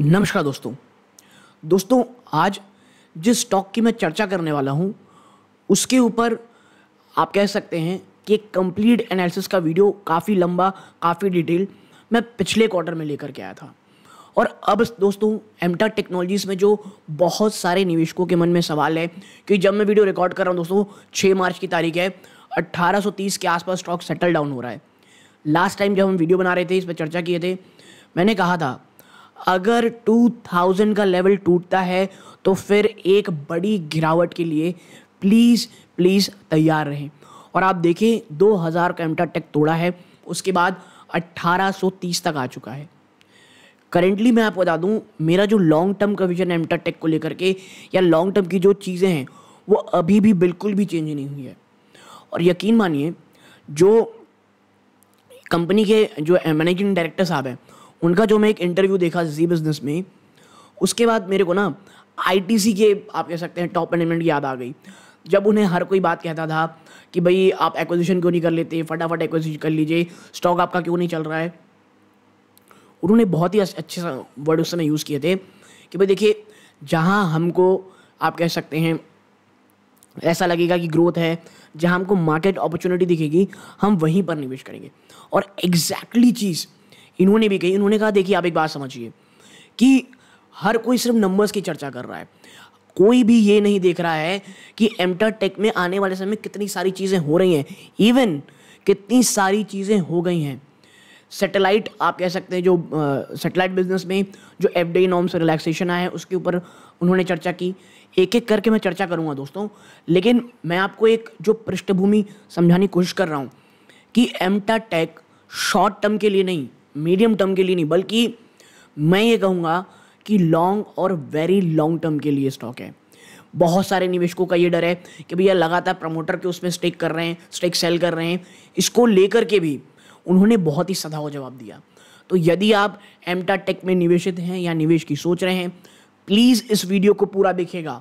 नमस्कार दोस्तों दोस्तों आज जिस स्टॉक की मैं चर्चा करने वाला हूं उसके ऊपर आप कह सकते हैं कि एक कंप्लीट एनालिसिस का वीडियो काफ़ी लंबा काफ़ी डिटेल मैं पिछले क्वार्टर में लेकर के आया था और अब दोस्तों एमटा टेक्नोलॉजीज़ में जो बहुत सारे निवेशकों के मन में सवाल है कि जब मैं वीडियो रिकॉर्ड कर रहा हूँ दोस्तों छः मार्च की तारीख है 1830 के आसपास स्टॉक सेटल डाउन हो रहा है लास्ट टाइम जब हम वीडियो बना रहे थे इस पर चर्चा किए थे मैंने कहा था अगर 2000 का लेवल टूटता है तो फिर एक बड़ी गिरावट के लिए प्लीज़ प्लीज़ तैयार रहें और आप देखें 2000 का एमटा टेक तोड़ा है उसके बाद 1830 तक आ चुका है करेंटली मैं आपको बता दूं मेरा जो लॉन्ग टर्म का विजन है एमटा टेक को लेकर के या लॉन्ग टर्म की जो चीज़ें हैं वो अभी भी बिल्कुल भी चेंज नहीं हुई है और यकीन मानिए जो कंपनी के जो मैनेजिंग डायरेक्टर साहब हैं उनका जो मैं एक इंटरव्यू देखा जी बिज़नेस में उसके बाद मेरे को ना आई के आप कह सकते हैं टॉप मैनेजमेंट की याद आ गई जब उन्हें हर कोई बात कहता था कि भाई आप एक्विजिशन क्यों नहीं कर लेते फटाफट एक्विजिशन कर लीजिए स्टॉक आपका क्यों नहीं चल रहा है उन्होंने बहुत ही अच्छे वर्ड उस समय यूज़ किए थे कि भाई देखिए जहाँ हमको आप कह सकते हैं ऐसा लगेगा कि ग्रोथ है जहाँ हमको मार्केट अपॉर्चुनिटी दिखेगी हम वहीं पर निवेश करेंगे और एग्जैक्टली exactly चीज़ इन्होंने भी कही इन्होंने कहा देखिए आप एक बात समझिए कि हर कोई सिर्फ नंबर्स की चर्चा कर रहा है कोई भी ये नहीं देख रहा है कि एमटा टेक में आने वाले समय कितनी सारी चीज़ें हो रही हैं इवन कितनी सारी चीज़ें हो गई हैं सेटेलाइट आप कह सकते हैं जो सेटेलाइट uh, बिजनेस में जो एफ डी नॉम्स रिलैक्सेशन आया है उसके ऊपर उन्होंने चर्चा की एक एक करके मैं चर्चा करूँगा दोस्तों लेकिन मैं आपको एक जो पृष्ठभूमि समझाने की कोशिश कर रहा हूँ कि एमटा टेक शॉर्ट टर्म के लिए नहीं मीडियम टर्म के लिए नहीं बल्कि मैं ये कहूँगा कि लॉन्ग और वेरी लॉन्ग टर्म के लिए स्टॉक है बहुत सारे निवेशकों का ये डर है कि भैया लगातार प्रमोटर के उसमें स्टेक कर रहे हैं स्टेक सेल कर रहे हैं इसको लेकर के भी उन्होंने बहुत ही सदाव जवाब दिया तो यदि आप एमटा टेक में निवेशित हैं या निवेश की सोच रहे हैं प्लीज़ इस वीडियो को पूरा देखेगा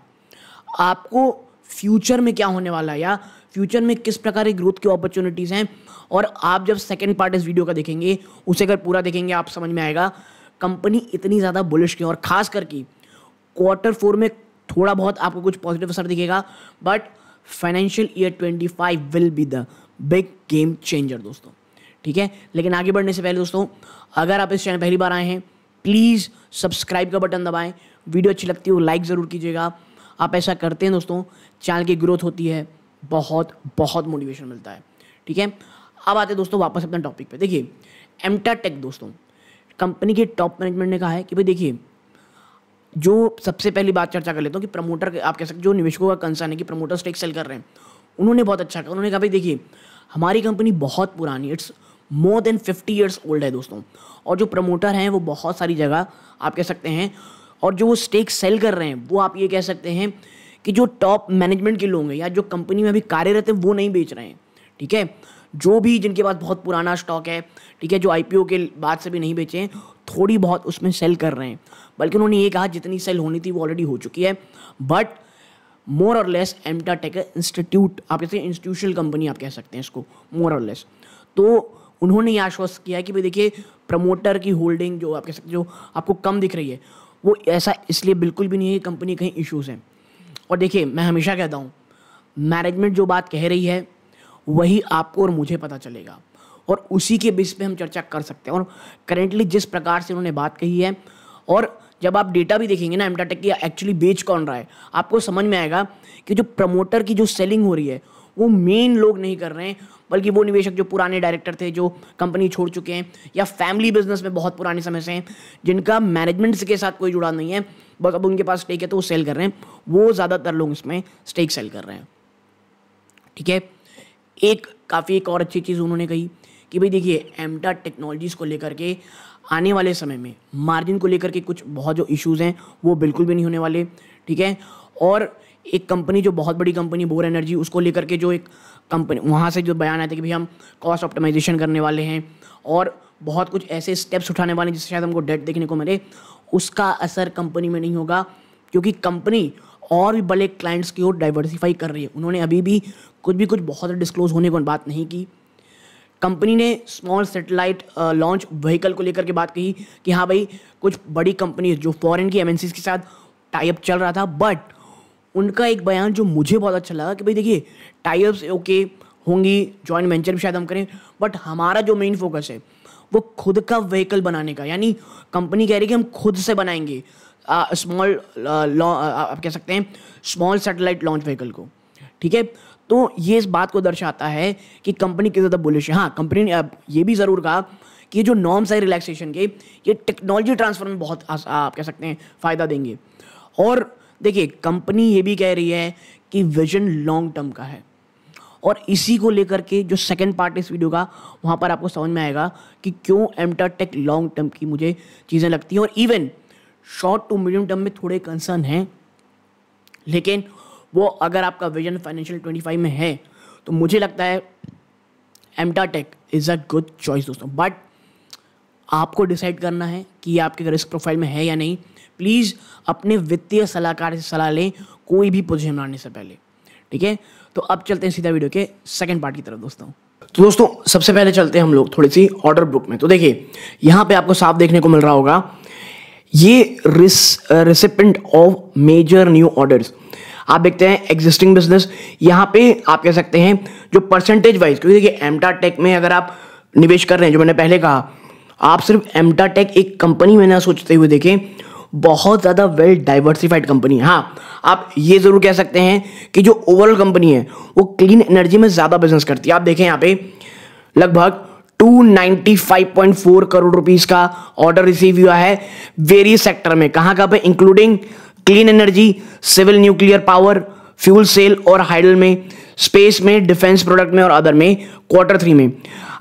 आपको फ्यूचर में क्या होने वाला है या फ्यूचर में किस प्रकार की ग्रोथ की अपॉर्चुनिटीज़ हैं और आप जब सेकेंड पार्ट इस वीडियो का देखेंगे उसे अगर पूरा देखेंगे आप समझ में आएगा कंपनी इतनी ज़्यादा बुलिश क्यों और ख़ास करके क्वार्टर फोर में थोड़ा बहुत आपको कुछ पॉजिटिव असर दिखेगा but financial year twenty five will be the big game changer दोस्तों ठीक है लेकिन आगे बढ़ने से पहले दोस्तों अगर आप इस चैनल पहली बार आए हैं प्लीज़ सब्सक्राइब का बटन दबाएं वीडियो अच्छी लगती हो तो लाइक ज़रूर कीजिएगा आप ऐसा करते हैं दोस्तों चैनल की ग्रोथ होती है बहुत बहुत मोटिवेशन मिलता है ठीक है अब आते हैं दोस्तों वापस अपने टॉपिक पे देखिए एमटा टेक दोस्तों कंपनी के टॉप मैनेजमेंट ने कहा है कि भाई देखिए जो सबसे पहली बात चर्चा कर लेता हूँ कि प्रमोटर आप कह सकते जो निवेशकों का कंसर्न है कि प्रमोटर स्टेक सेल कर रहे हैं उन्होंने बहुत अच्छा कहा उन्होंने कहा भाई देखिए हमारी कंपनी बहुत पुरानी it's more than fifty years old है दोस्तों और जो प्रमोटर हैं वो बहुत सारी जगह आप कह सकते हैं और जो वो स्टेक सेल कर रहे हैं वो आप ये कह सकते हैं कि जो टॉप मैनेजमेंट के लोग हैं या जो कंपनी में अभी कार्यरत हैं वो नहीं बेच रहे हैं ठीक है जो भी जिनके पास बहुत पुराना स्टॉक है ठीक है जो आई के बाद से भी नहीं बेचे हैं थोड़ी बहुत उसमें सेल कर रहे हैं बल्कि उन्होंने ये कहा जितनी सेल होनी थी वो ऑलरेडी हो चुकी है बट मोर और लेस एमटा टेक इंस्टीट्यूट आप हैं इंस्टीट्यूशनल कंपनी आप कह सकते हैं इसको मोर और लेस तो उन्होंने ये आश्वस्त किया है कि भाई देखिए प्रमोटर की होल्डिंग जो आप कह सकते जो आपको कम दिख रही है वो ऐसा इसलिए बिल्कुल भी नहीं है कि कंपनी कहीं इश्यूज़ हैं और देखिए मैं हमेशा कहता हूँ मैनेजमेंट जो बात कह रही है वही आपको और मुझे पता चलेगा और उसी के बेस पे हम चर्चा कर सकते हैं और करेंटली जिस प्रकार से उन्होंने बात कही है और जब आप डेटा भी देखेंगे ना एमटाटेक की एक्चुअली बेच कौन रहा है आपको समझ में आएगा कि जो प्रमोटर की जो सेलिंग हो रही है वो मेन लोग नहीं कर रहे हैं बल्कि वो निवेशक जो पुराने डायरेक्टर थे जो कंपनी छोड़ चुके हैं या फैमिली बिजनेस में बहुत पुराने समय से हैं जिनका मैनेजमेंट के साथ कोई जुड़ा नहीं है बस अब उनके पास स्टेक है तो वो सेल कर रहे हैं वो ज़्यादातर लोग इसमें स्टेक सेल कर रहे हैं ठीक है एक काफ़ी एक और अच्छी चीज़ उन्होंने कही कि भाई देखिए एमटा टेक्नोलॉजीज़ को लेकर के आने वाले समय में मार्जिन को लेकर के कुछ बहुत जो इश्यूज़ हैं वो बिल्कुल भी नहीं होने वाले ठीक है और एक कंपनी जो बहुत बड़ी कंपनी बोर एनर्जी उसको लेकर के जो एक कंपनी वहाँ से जो बयान आया था कि भाई हम कॉस्ट ऑप्टिमाइजेशन करने वाले हैं और बहुत कुछ ऐसे स्टेप्स उठाने वाले हैं जिससे शायद हमको डेट देखने को मिले उसका असर कंपनी में नहीं होगा क्योंकि कंपनी और भी बड़े क्लाइंट्स की ओर डाइवर्सिफाई कर रही है उन्होंने अभी भी कुछ भी कुछ बहुत डिस्क्लोज होने को बात नहीं की कंपनी ने स्मॉल सेटेलाइट लॉन्च व्हीकल को लेकर के बात कही कि हाँ भाई कुछ बड़ी कंपनी जो फॉरेन की एमएनसीज के साथ टाइप चल रहा था बट उनका एक बयान जो मुझे बहुत अच्छा लगा कि भाई देखिए टाइप्स ओके होंगी जॉइंट वेंचर भी शायद हम करें बट हमारा जो मेन फोकस है वो खुद का व्हीकल बनाने का यानी कंपनी कह रही है कि हम खुद से बनाएंगे स्मॉल आप कह सकते हैं स्मॉल सैटेलाइट लॉन्च व्हीकल को ठीक है तो ये इस बात को दर्शाता है कि कंपनी कितनी ज़्यादा बुलिश है हाँ कंपनी ने अब ये भी ज़रूर कहा कि जो नॉर्म्स है रिलैक्सेशन के ये टेक्नोलॉजी ट्रांसफर में बहुत आप कह सकते हैं फ़ायदा देंगे और देखिए कंपनी ये भी कह रही है कि विजन लॉन्ग टर्म का है और इसी को लेकर के जो सेकेंड पार्ट इस वीडियो का वहाँ पर आपको समझ में आएगा कि क्यों एमटर टेक लॉन्ग टर्म की मुझे चीज़ें लगती हैं और even short to medium term में थोड़े कंसर्न हैं लेकिन वो अगर आपका विजन फाइनेंशियल ट्वेंटी फाइव में है तो मुझे लगता है MTAR Tech is a good choice दोस्तों बट आपको डिसाइड करना है कि ये आपके रिस्क प्रोफाइल में है या नहीं प्लीज़ अपने वित्तीय सलाहकार से सलाह लें कोई भी पोजीशन बनाने से पहले ठीक है तो अब चलते हैं सीधा वीडियो के सेकंड पार्ट की तरफ दोस्तों तो दोस्तों सबसे पहले चलते हैं हम लोग थोड़ी सी ऑर्डर बुक में तो देखिए यहाँ पे आपको साफ देखने को मिल रहा होगा ये recipient of major new orders आप देखते हैं एग्जिस्टिंग बिजनेस यहाँ पे आप कह सकते हैं जो परसेंटेज वाइज क्योंकि देखिए एमटा टेक में अगर आप निवेश कर रहे हैं जो मैंने पहले कहा आप सिर्फ एमटा टेक एक कंपनी में ना सोचते हुए देखें बहुत ज़्यादा वेल डाइवर्सिफाइड कंपनी है हाँ आप ये ज़रूर कह सकते हैं कि जो ओवरऑल कंपनी है वो क्लीन एनर्जी में ज़्यादा बिजनेस करती है आप देखें यहाँ पे लगभग 295.4 करोड़ रुपीस का ऑर्डर रिसीव हुआ है वेरियस सेक्टर में कहाँ कहाँ पे including clean energy civil nuclear power fuel cell और हाइडल में स्पेस में डिफेंस प्रोडक्ट में और अदर में क्वार्टर थ्री में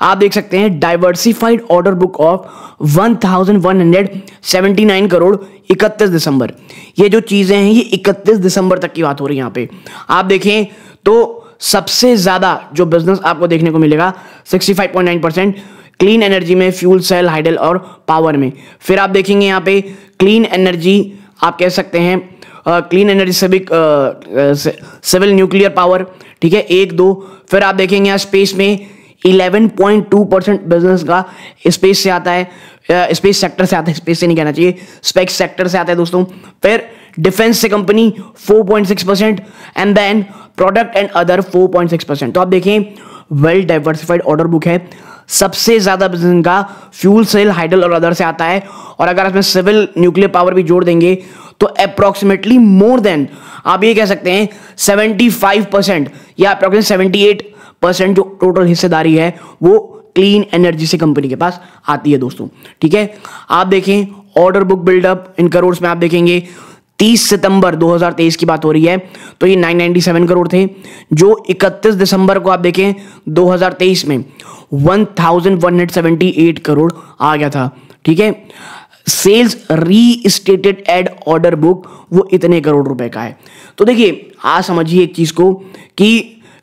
आप देख सकते हैं diversified order book of 1179 crore 31 दिसंबर ये जो चीज़ें हैं ये 31 दिसंबर तक की बात हो रही है यहाँ पे आप देखें तो सबसे ज़्यादा जो बिजनेस आपको देखने को मिलेगा 65.9 परसेंट क्लीन एनर्जी में फ्यूल सेल हाइडल और पावर में फिर आप देखेंगे यहाँ पे क्लीन एनर्जी आप कह सकते हैं क्लीन एनर्जी से भी सिविल न्यूक्लियर पावर ठीक है एक दो फिर आप देखेंगे यहाँ स्पेस में 11.2 परसेंट बिजनेस का स्पेस से आता है स्पेस सेक्टर से आता है स्पेस से नहीं कहना चाहिए स्पेक्स सेक्टर से आता है दोस्तों फिर डिफेंस से company 4.6 percent and then product and other 4.6 percent तो आप देखें वेल डाइवर्सिफाइड ऑर्डर बुक है सबसे ज़्यादा बिजनेस इनका फ्यूल सेल हाइडल और अदर से आता है और अगर इसमें सिविल न्यूक्लियर पावर भी जोड़ देंगे तो अप्रोक्सीमेटली मोर देन आप ये कह सकते हैं 75 परसेंट या अप्रॉक्सीमेट 78 परसेंट जो टोटल हिस्सेदारी है वो क्लीन एनर्जी से कंपनी के पास आती है दोस्तों ठीक है आप देखें order book buildup in crore में आप देखेंगे 30 सितंबर 2023 की बात हो रही है तो ये 997 करोड़ थे जो 31 दिसंबर को आप देखें 2023 में 1178 करोड़ आ गया था ठीक है सेल्स री स्टेटेड एड ऑर्डर बुक वो इतने करोड़ रुपए का है तो देखिए आज समझिए एक चीज़ को कि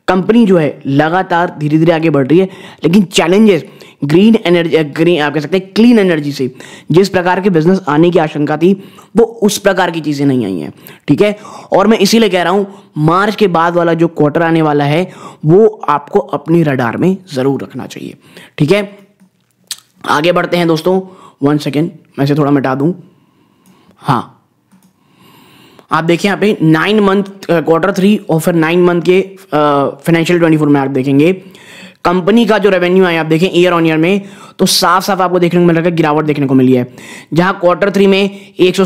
कंपनी जो है लगातार धीरे धीरे आगे बढ़ रही है लेकिन चैलेंजेस ग्रीन एनर्जी ग्रीन आप कह सकते हैं क्लीन एनर्जी से जिस प्रकार के बिजनेस आने की आशंका थी वो उस प्रकार की चीज़ें नहीं आई हैं ठीक है और मैं इसीलिए कह रहा हूँ मार्च के बाद वाला जो क्वार्टर आने वाला है वो आपको अपनी रडार में ज़रूर रखना चाहिए ठीक है आगे बढ़ते हैं दोस्तों वन सेकेंड मैं इसे थोड़ा मिटा दूँ हाँ आप देखिए यहाँ पे नाइन मंथ क्वार्टर थ्री और फिर नाइन मंथ के फाइनेंशियल ट्वेंटी फोर में आप देखेंगे कंपनी का जो रेवेन्यू है आप देखें ईयर ऑन ईयर में तो साफ साफ आपको देखने को मिल रहा है गिरावट देखने को मिली है जहां क्वार्टर थ्री में एक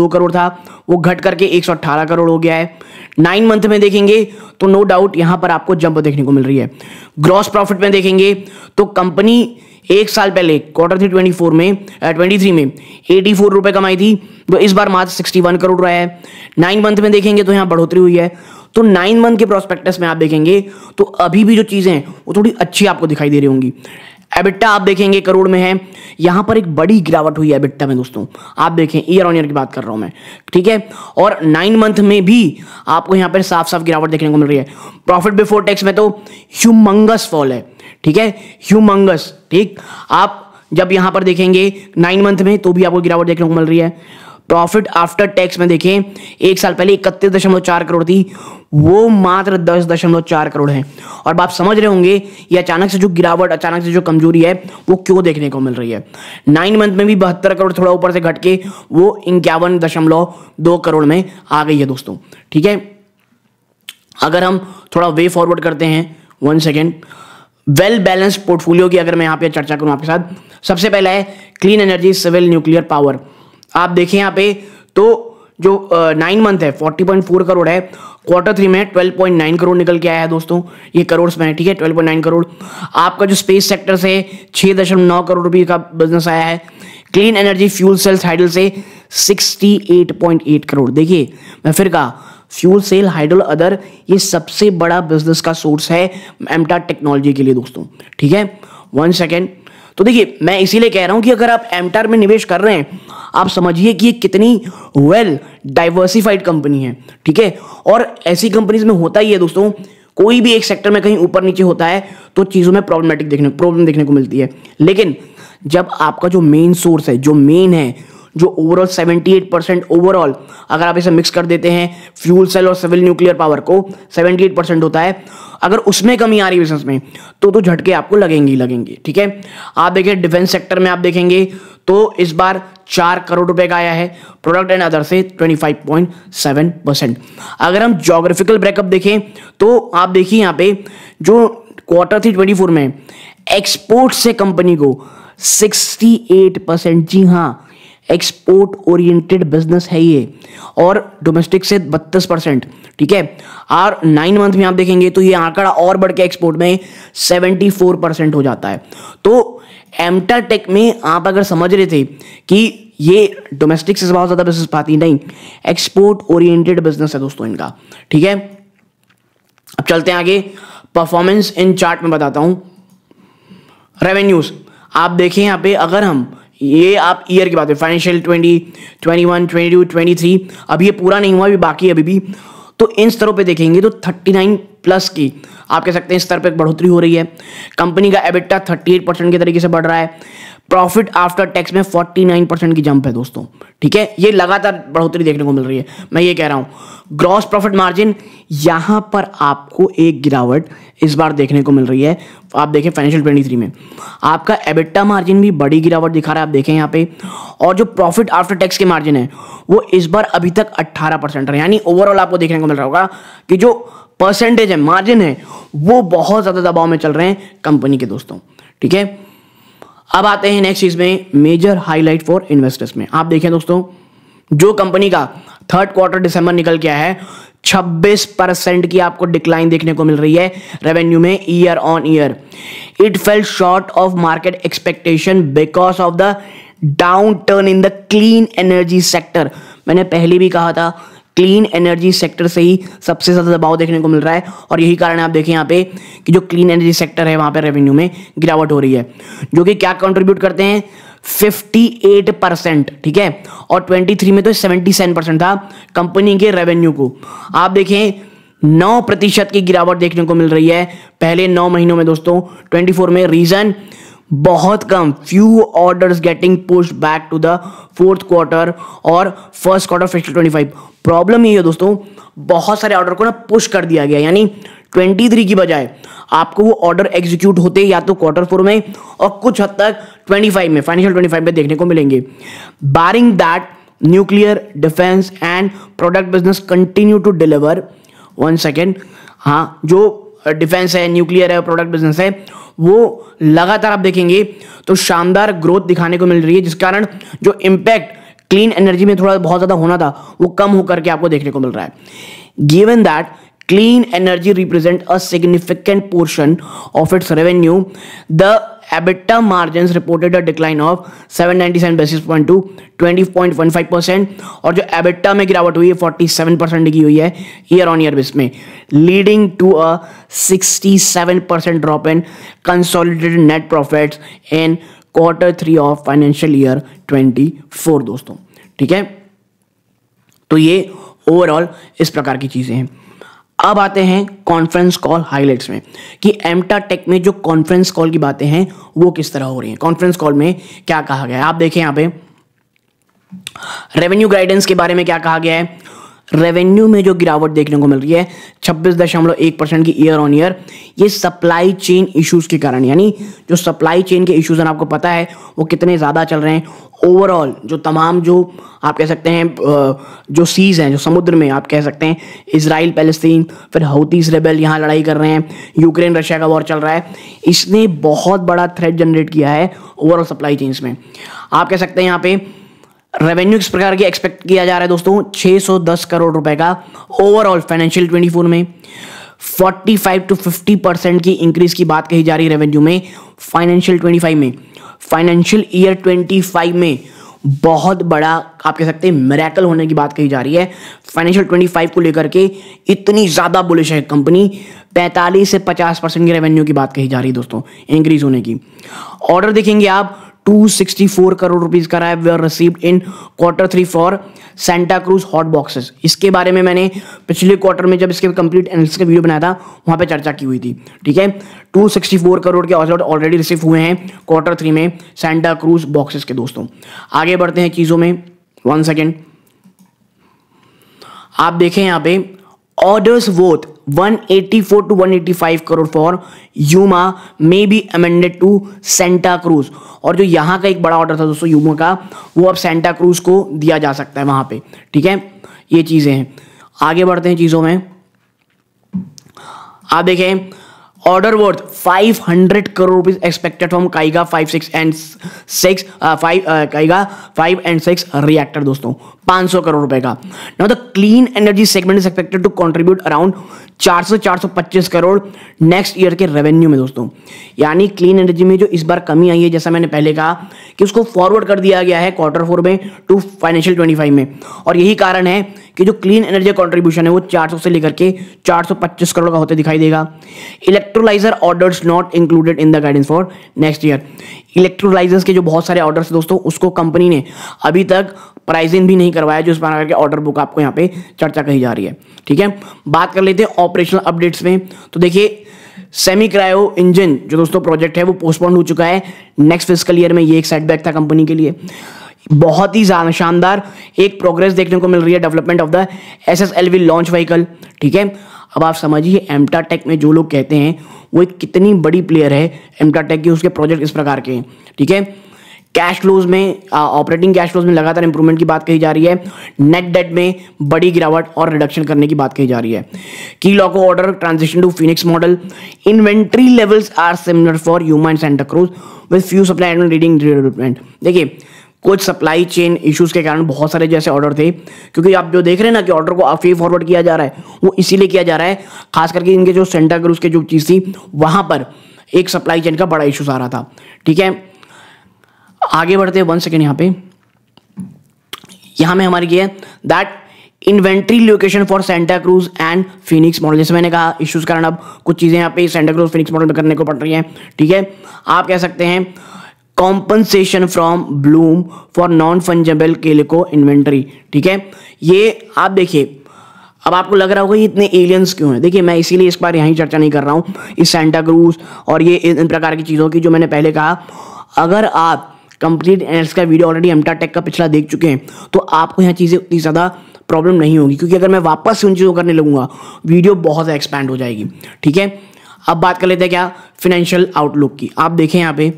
दो करोड़ था वो घट करके 118 करोड़ हो गया है नाइन मंथ में देखेंगे तो नो डाउट यहां पर आपको जंप देखने को मिल रही है ग्रॉस प्रॉफिट में देखेंगे तो कंपनी एक साल पहले क्वार्टर थ्री ट्वेंटी फोर में ट्वेंटी थ्री में एटी फोर रुपये कमाई थी तो इस बार मात्र सिक्सटी वन करोड़ रहा है नाइन मंथ में देखेंगे तो यहाँ बढ़ोतरी हुई है तो नाइन मंथ के प्रोस्पेक्टस में आप देखेंगे तो अभी भी जो चीज़ें हैं वो थोड़ी अच्छी आपको दिखाई दे रही होंगी एबिट्टा आप देखेंगे करोड़ में है यहां पर एक बड़ी गिरावट हुई है एबिट्टा में दोस्तों आप देखें ईयर ऑन ईयर की बात कर रहा हूं मैं ठीक है और नाइन मंथ में भी आपको यहां पर साफ साफ गिरावट देखने को मिल रही है प्रॉफिट बिफोर टैक्स में तो ह्यूमंगस फॉल है ठीक है ह्यूमंगस ठीक आप जब यहां पर देखेंगे नाइन मंथ में तो भी आपको गिरावट देखने को मिल रही है प्रॉफिट आफ्टर टैक्स में देखें एक साल पहले इकतीस दशमलव चार करोड़ थी वो मात्र दस दशमलव चार करोड़ है और आप समझ रहे होंगे ये अचानक से जो गिरावट अचानक से जो कमजोरी है वो क्यों देखने को मिल रही है नाइन मंथ में भी बहत्तर करोड़ थोड़ा ऊपर से घट के वो इक्यावन दशमलव दो करोड़ में आ गई है दोस्तों ठीक है अगर हम थोड़ा वे फॉरवर्ड करते हैं one second well balance portfolio की अगर मैं यहाँ पे चर्चा करूँ आपके साथ सबसे पहला है clean energy civil nuclear power आप देखें यहाँ पे तो जो नाइन मंथ है 40.4 करोड़ है क्वार्टर थ्री में 12.9 करोड़ निकल के आया है दोस्तों ये करोड़ में है ठीक है 12.9 करोड़ आपका जो स्पेस सेक्टर से छः दशमलव नौ करोड़ रुपये का बिजनेस आया है clean energy fuel cells hydel से 68.8 करोड़ देखिए मैं फिर कहा फ्यूल सेल हाइड्रोल अदर ये सबसे बड़ा बिजनेस का सोर्स है एमटा टेक्नोलॉजी के लिए दोस्तों ठीक है वन सेकेंड तो देखिए मैं इसीलिए कह रहा हूँ कि अगर आप एमटार में निवेश कर रहे हैं आप समझिए कि ये कितनी वेल डाइवर्सिफाइड कंपनी है ठीक है और ऐसी कंपनीज में होता ही है दोस्तों कोई भी एक सेक्टर में कहीं ऊपर नीचे होता है तो चीज़ों में प्रॉब्लमेटिक देखने प्रॉब्लम देखने को मिलती है लेकिन जब आपका जो मेन सोर्स है जो मेन है जो ओवरऑल 78 परसेंट ओवरऑल अगर आप इसे मिक्स कर देते हैं फ्यूल सेल और सिविल न्यूक्लियर पावर को 78 परसेंट होता है अगर उसमें कमी आ रही है बिजनेस में तो तो झटके आपको लगेंगे ही लगेंगे ठीक है आप देखें डिफेंस सेक्टर में आप देखेंगे तो इस बार चार करोड़ रुपए का आया है प्रोडक्ट एंड अदर से 25.7 परसेंट अगर हम जोग्राफिकल ब्रेकअप देखें तो आप देखिए यहाँ पे जो क्वार्टर थी ट्वेंटी फोर में एक्सपोर्ट से कंपनी को सिक्सटी परसेंट जी हाँ एक्सपोर्ट ओरिएंटेड बिजनेस है ये और डोमेस्टिक से बत्तीस परसेंट ठीक है और नाइन मंथ में आप देखेंगे तो ये आंकड़ा और बढ़ के एक्सपोर्ट में सेवेंटी फोर परसेंट हो जाता है तो एमटा टेक e में आप अगर समझ रहे थे कि ये डोमेस्टिक से बहुत ज़्यादा बिजनेस पाती नहीं एक्सपोर्ट ओरिएंटेड बिजनेस है दोस्तों इनका ठीक है अब चलते हैं आगे परफॉर्मेंस इन चार्ट में बताता हूँ रेवेन्यूज आप देखें यहाँ पे अगर हम ये आप ईयर की बात है financial twenty twenty one twenty two twenty three अभी ये पूरा नहीं हुआ अभी बाकी अभी भी तो इन स्तरों पे देखेंगे तो थर्टी नाइन प्लस की आप कह सकते हैं स्तर पर बढ़ोतरी हो रही है कंपनी का एबिटा एट परसेंट के तरीके से बढ़ रहा है प्रॉफिट आफ्टर टैक्स में 49 परसेंट की जंप है दोस्तों ठीक है ये लगातार बढ़ोतरी देखने को मिल रही है मैं ये कह रहा हूँ ग्रॉस प्रॉफिट मार्जिन यहाँ पर आपको एक गिरावट इस बार देखने को मिल रही है आप देखें फाइनेंशियल थ्री में आपका एबिट्टा मार्जिन भी बड़ी गिरावट दिखा रहा है आप देखें यहाँ पे और जो प्रॉफिट आफ्टर टैक्स के मार्जिन है वो इस बार अभी तक अट्ठारह परसेंट है यानी ओवरऑल आपको देखने को मिल रहा होगा कि जो परसेंटेज है मार्जिन है वो बहुत ज़्यादा दबाव में चल रहे हैं कंपनी के दोस्तों ठीक है अब आते हैं नेक्स्ट चीज में मेजर हाईलाइट फॉर इन्वेस्टर्स में आप देखें दोस्तों जो कंपनी का थर्ड क्वार्टर दिसंबर निकल गया है 26 परसेंट की आपको डिक्लाइन देखने को मिल रही है रेवेन्यू में year on year it fell short of market expectation because of the down turn in the clean energy sector मैंने पहले भी कहा था क्लीन एनर्जी सेक्टर से ही सबसे ज़्यादा दबाव देखने को मिल रहा है और यही कारण है आप देखें यहाँ पे कि जो क्लीन एनर्जी सेक्टर है वहाँ पे रेवेन्यू में गिरावट हो रही है जो कि क्या कंट्रीब्यूट करते हैं 58 परसेंट ठीक है और 23 में तो 77 परसेंट था कंपनी के रेवेन्यू को आप देखें नौ प्रतिशत की गिरावट देखने को मिल रही है पहले नौ महीनों में दोस्तों ट्वेंटी में रीजन बहुत कम few orders getting push back to the fourth quarter और first quarter fifty twenty five problem ये है दोस्तों बहुत सारे ऑर्डर को ना पुश कर दिया गया यानी ट्वेंटी थ्री की बजाय आपको वो ऑर्डर एग्जीक्यूट होते या तो क्वार्टर फोर में और कुछ हद तक ट्वेंटी फाइव में फाइनेंशियल ट्वेंटी फाइव में देखने को मिलेंगे barring that nuclear defence and product business continue to deliver one second हाँ जो डिफेंस है न्यूक्लियर है प्रोडक्ट बिजनेस है वो लगातार आप देखेंगे तो शानदार ग्रोथ दिखाने को मिल रही है जिस कारण जो इम्पैक्ट क्लीन एनर्जी में थोड़ा बहुत ज़्यादा होना था वो कम होकर के आपको देखने को मिल रहा है given that clean energy represent a significant portion of its revenue, the EBITDA margins reported a decline of 797 basis point to 20.15 percent और जो EBITDA में गिरावट हुई है 47 परसेंट की हुई है ईयर ऑन ईयर बेस में leading to a 67 percent drop in consolidated net profits in quarter three of financial year 24 दोस्तों ठीक है तो ये ओवरऑल इस प्रकार की चीज़ें हैं अब आते हैं कॉन्फ्रेंस कॉल हाईलाइट्स में कि एमटा टेक में जो कॉन्फ्रेंस कॉल की बातें हैं वो किस तरह हो रही हैं कॉन्फ्रेंस कॉल में क्या कहा गया है आप देखें यहां पे रेवेन्यू गाइडेंस के बारे में क्या कहा गया है रेवेन्यू में जो गिरावट देखने को मिल रही है छब्बीस दशमलव एक परसेंट की ईयर ऑन ईयर ये सप्लाई चेन इश्यूज के कारण यानी जो सप्लाई चेन के इश्यूज हैं आपको पता है वो कितने ज़्यादा चल रहे हैं ओवरऑल जो तमाम जो आप कह सकते हैं जो सीज़ हैं जो समुद्र में आप कह सकते हैं इसराइल पैलेस्तीन फिर हौतीस रेबल यहाँ लड़ाई कर रहे हैं यूक्रेन रशिया का वॉर चल रहा है इसने बहुत बड़ा थ्रेट जनरेट किया है ओवरऑल सप्लाई चेन्स में आप कह सकते हैं यहाँ पे रेवेन्यू किस प्रकार की एक्सपेक्ट किया जा रहा है दोस्तों 610 करोड़ रुपए का ओवरऑल फाइनेंशियल 24 में 45 टू 50 परसेंट की इंक्रीज की बात कही जा रही है रेवेन्यू में फाइनेंशियल 25 में फाइनेंशियल ईयर 25 में बहुत बड़ा आप कह सकते हैं मेरेकल होने की बात कही जा रही है फाइनेंशियल 25 को लेकर के इतनी ज़्यादा बुलिश है कंपनी 45 से 50 परसेंट की रेवेन्यू की बात कही जा रही है दोस्तों इंक्रीज होने की ऑर्डर देखेंगे आप 264 करोड़ रुपीज का रहा है received in quarter three for Santa Cruz hot boxes इसके बारे में मैंने पिछले क्वार्टर में जब इसके कंप्लीट एनालिसिस का वीडियो बनाया था वहां पे चर्चा की हुई थी ठीक है 264 करोड़ के ऑर्डर ऑलरेडी रिसीव हुए हैं क्वार्टर थ्री में सेंटा क्रूज बॉक्सेस के दोस्तों आगे बढ़ते हैं चीज़ों में वन सेकेंड आप देखें यहाँ पे orders worth 184 to 185 crore for Yuma may be amended to Santa Cruz और जो यहाँ का एक बड़ा ऑर्डर था दोस्तों यूमा का वो अब सेंटा क्रूज को दिया जा सकता है वहां पे ठीक है ये चीज़ें हैं आगे बढ़ते हैं चीज़ों में आप देखें order worth 500 crore rupees expected from Kaiga 5 6 and 6 uh, 5 Kaiga uh, Kaiga 5 and 6 reactor दोस्तों 500 करोड़ रुपए का now the clean energy segment is expected to contribute around 400 से 425 करोड़ नेक्स्ट ईयर के रेवेन्यू में दोस्तों यानी क्लीन एनर्जी में जो इस बार कमी आई है जैसा मैंने पहले कहा कि उसको फॉरवर्ड कर दिया गया है क्वार्टर फोर में टू फाइनेंशियल ट्वेंटी में और यही कारण है कि जो क्लीन एनर्जी कॉन्ट्रीब्यूशन है वो 400 से लेकर के 425 करोड़ का होता दिखाई देगा electrolyser orders not included in the guidance for next year electrolysers के जो बहुत सारे ऑर्डर्स है दोस्तों उसको कंपनी ने अभी तक प्राइसिंग भी नहीं करवाया जो इस प्रकार के ऑर्डर बुक आपको यहाँ पे चर्चा कही जा रही है ठीक है बात कर लेते हैं ऑपरेशनल अपडेट्स में तो देखिए सेमी क्रायो इंजन जो दोस्तों प्रोजेक्ट है वो पोस्टपोन हो चुका है नेक्स्ट फिजिकल ईयर में ये एक सेटबैक था कंपनी के लिए बहुत ही ज़्यादा शानदार एक प्रोग्रेस देखने को मिल रही है development of the S S L V launch vehicle ठीक है अब आप समझिए एमटा टेक e में जो लोग कहते हैं वो एक कितनी बड़ी प्लेयर है एमटा टेक e की उसके प्रोजेक्ट इस प्रकार के हैं ठीक है कैश फ्लोज में ऑपरेटिंग कैश फ्लोज में लगातार इंप्रूवमेंट की बात कही जा रही है नेट डेट में बड़ी गिरावट और रिडक्शन करने की बात कही जा रही है की loco order transition to Phoenix model inventory levels are similar for human Santa Cruz with few supply and reading development देखिए कुछ सप्लाई चेन इश्यूज के कारण बहुत सारे जैसे ऑर्डर थे क्योंकि आप जो देख रहे हैं ना कि ऑर्डर को ही फॉरवर्ड किया जा रहा है वो इसीलिए किया जा रहा है खास करके इनके जो सेंटर ग्रुप के जो चीज़ थी वहाँ पर एक सप्लाई चेन का बड़ा इशूज आ रहा था ठीक है आगे बढ़ते हैं वन सेकेंड यहाँ पे यहाँ में हमारी ये है that inventory location for Santa Cruz and Phoenix model जैसे मैंने कहा इश्यूज कारण अब कुछ चीज़ें यहाँ पे सेंटा क्रूज फिनिक्स मॉडल में करने को पड़ रही हैं ठीक है आप कह सकते हैं compensation from Bloom for non fungible calico inventory ठीक है ये आप देखिए अब आपको लग रहा होगा ये इतने एलियंस क्यों हैं देखिए मैं इसीलिए इस बार यहाँ चर्चा नहीं कर रहा हूँ इस सेंटा क्रूज और ये इन प्रकार की चीज़ों की जो मैंने पहले कहा अगर आप कंप्लीट एनएस का वीडियो ऑलरेडी एमटा टेक का पिछला देख चुके हैं तो आपको यहाँ चीज़ें उतनी ज़्यादा प्रॉब्लम नहीं होगी क्योंकि अगर मैं वापस से उन चीज़ों करने लगूंगा वीडियो बहुत ज़्यादा एक्सपैंड हो जाएगी ठीक है अब बात कर लेते हैं क्या फिनेंशियल आउटलुक की आप देखें यहाँ पर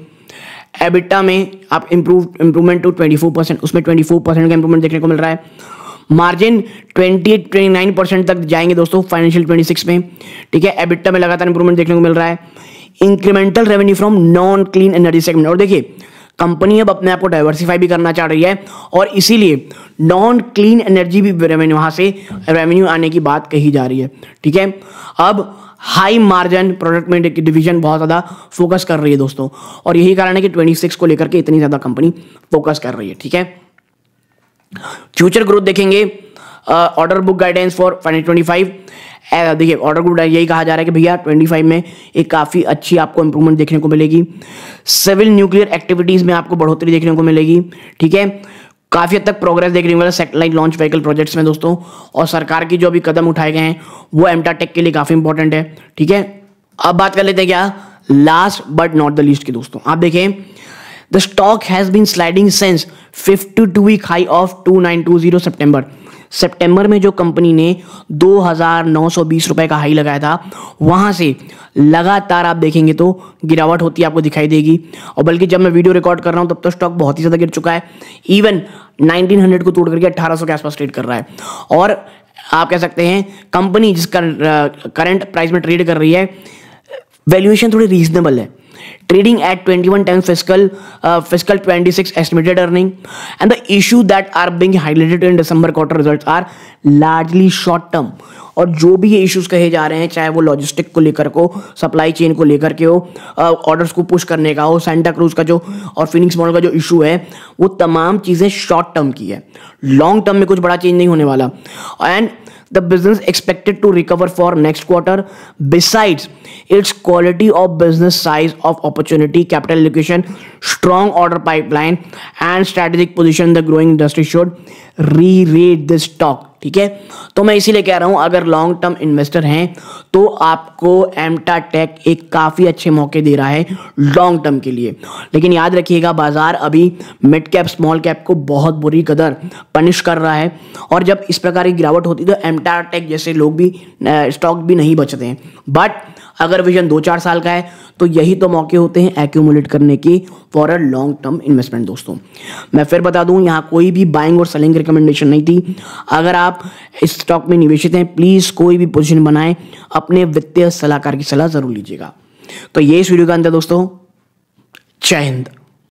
एबिटा में आप improve improvement to twenty four percent उसमें ट्वेंटी फोर परसेंट का इंप्रूवमेंट देखने को मिल रहा है margin twenty twenty nine percent तक जाएंगे दोस्तों फाइनेंशियल ट्वेंटी सिक्स में ठीक है एबिटा में लगातार इंप्रूवमेंट देखने को मिल रहा है incremental revenue from non clean energy segment और देखिए कंपनी अब अपने आप को डाइवर्सिफाई भी करना चाह रही है और इसीलिए नॉन क्लीन एनर्जी भी रेवेन्यू वहां से रेवेन्यू आने की बात कही जा रही है ठीक है अब हाई मार्जिन प्रोडक्ट में डिवीजन बहुत ज़्यादा फोकस कर रही है दोस्तों और यही कारण है कि 26 को लेकर के इतनी ज़्यादा कंपनी फोकस कर रही है ठीक है फ्यूचर ग्रोथ देखेंगे order book guidance for finance twenty five देखिए ऑर्डर बुक यही कहा जा रहा है कि भैया 25 में एक काफ़ी अच्छी आपको इंप्रूवमेंट देखने को मिलेगी सिविल न्यूक्लियर एक्टिविटीज़ में आपको बढ़ोतरी देखने को मिलेगी ठीक है काफ़ी हद तक प्रोग्रेस देख रही हूँ सेटेलाइट लॉन्च व्हीकल प्रोजेक्ट्स में दोस्तों और सरकार की जो अभी कदम उठाए गए हैं वो एमटा टेक के लिए काफ़ी इंपॉर्टेंट है ठीक है अब बात कर लेते हैं क्या last but not the least की दोस्तों आप देखें the stock has been sliding since fifty two week high of two nine two zero September सितंबर में जो कंपनी ने दो रुपए का हाई लगाया था वहां से लगातार आप देखेंगे तो गिरावट होती आपको दिखाई देगी और बल्कि जब मैं वीडियो रिकॉर्ड कर रहा हूं तब तो स्टॉक बहुत ही ज़्यादा गिर चुका है इवन 1900 को तोड़ करके 1800 के आसपास ट्रेड कर रहा है और आप कह सकते हैं कंपनी जिसका करंट प्राइस में ट्रेड कर रही है वैल्यूएशन थोड़ी रीजनेबल है trading at 21 times fiscal uh, fiscal 26 estimated earning and the issue that are being highlighted in december quarter results are largely short term और जो भी ये इश्यूज कहे जा रहे हैं चाहे वो लॉजिस्टिक को लेकर को सप्लाई चेन को लेकर के हो ऑर्डर्स को पुश करने का हो सेंटा क्रूज का जो और फिनिक्स मॉडल का जो इशू है वो तमाम चीज़ें शॉर्ट टर्म की है लॉन्ग टर्म में कुछ बड़ा चेंज नहीं होने वाला and the business expected to recover for next quarter besides its quality of business size of opportunity capital allocation strong order pipeline and strategic position the growing industry should re-rate this stock ठीक है तो मैं इसीलिए कह रहा हूं अगर long term investor हैं तो आपको एमटा टेक एक काफ़ी अच्छे मौके दे रहा है लॉन्ग टर्म के लिए लेकिन याद रखिएगा बाजार अभी मिड कैप स्मॉल कैप को बहुत बुरी कदर पनिश कर रहा है और जब इस प्रकार की गिरावट होती है तो एमटा टेक जैसे लोग भी स्टॉक भी नहीं बचते हैं बट अगर विजन दो चार साल का है तो यही तो मौके होते हैं एक्यूमुलेट करने के for a long term investment दोस्तों मैं फिर बता दूं यहाँ कोई भी बाइंग और सेलिंग रिकमेंडेशन नहीं थी अगर आप इस स्टॉक में निवेशित हैं प्लीज़ कोई भी पोजिशन बनाएं अपने वित्तीय सलाहकार की सलाह ज़रूर लीजिएगा तो ये इस वीडियो का अंत है दोस्तों जय हिंद